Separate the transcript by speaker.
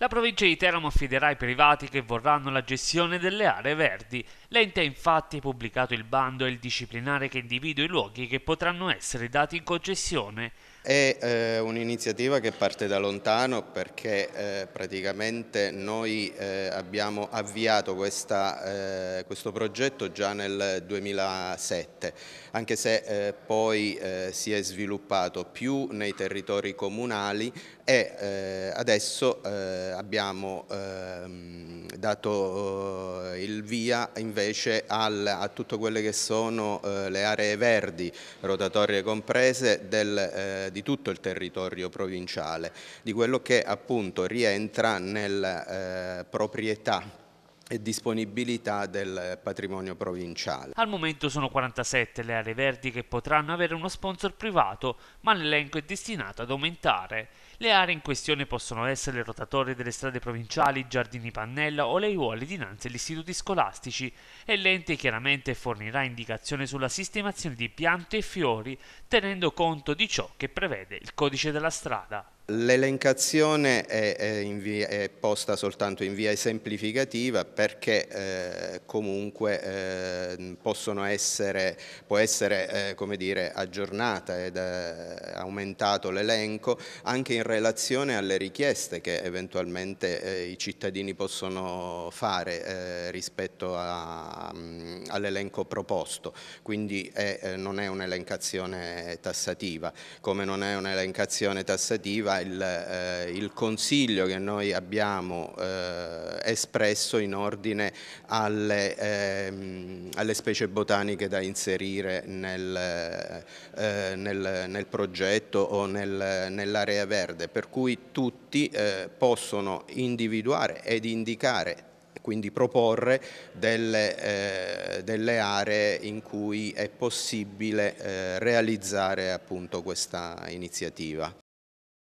Speaker 1: La provincia di Teramo affiderà ai privati che vorranno la gestione delle aree verdi. L'ente ha infatti pubblicato il bando e il disciplinare che individua i luoghi che potranno essere dati in concessione.
Speaker 2: È eh, un'iniziativa che parte da lontano perché eh, praticamente noi eh, abbiamo avviato questa, eh, questo progetto già nel 2007, anche se eh, poi eh, si è sviluppato più nei territori comunali e adesso abbiamo ehm, dato il via invece al, a tutte quelle che sono le aree verdi, rotatorie comprese, del, di di tutto il territorio provinciale, di quello che appunto rientra nella eh, proprietà e disponibilità del patrimonio provinciale.
Speaker 1: Al momento sono 47 le aree verdi che potranno avere uno sponsor privato, ma l'elenco è destinato ad aumentare. Le aree in questione possono essere le rotatorie delle strade provinciali, i giardini pannella o le aiuole dinanzi agli istituti scolastici e l'ente chiaramente fornirà indicazioni sulla sistemazione di piante e fiori tenendo conto di ciò che prevede il codice della strada.
Speaker 2: L'elencazione è, è, è, posta soltanto in via esemplificativa perché eh, comunque eh, essere, può essere eh, dire, aggiornata ed eh, aumentato l'elenco anche in relazione alle richieste che eventualmente eh, i cittadini possono fare eh, rispetto mm, all'elenco proposto, quindi è, non è un'elencazione tassativa, come non è un'elencazione tassativa il, eh, il consiglio che noi abbiamo eh, espresso in ordine alle, ehm, alle, specie botaniche da inserire nel, eh, nel, nel progetto o nel, nell'area verde, per cui tutti eh, possono individuare ed indicare quindi proporre delle, eh, delle, aree in cui è possibile eh, realizzare appunto questa iniziativa.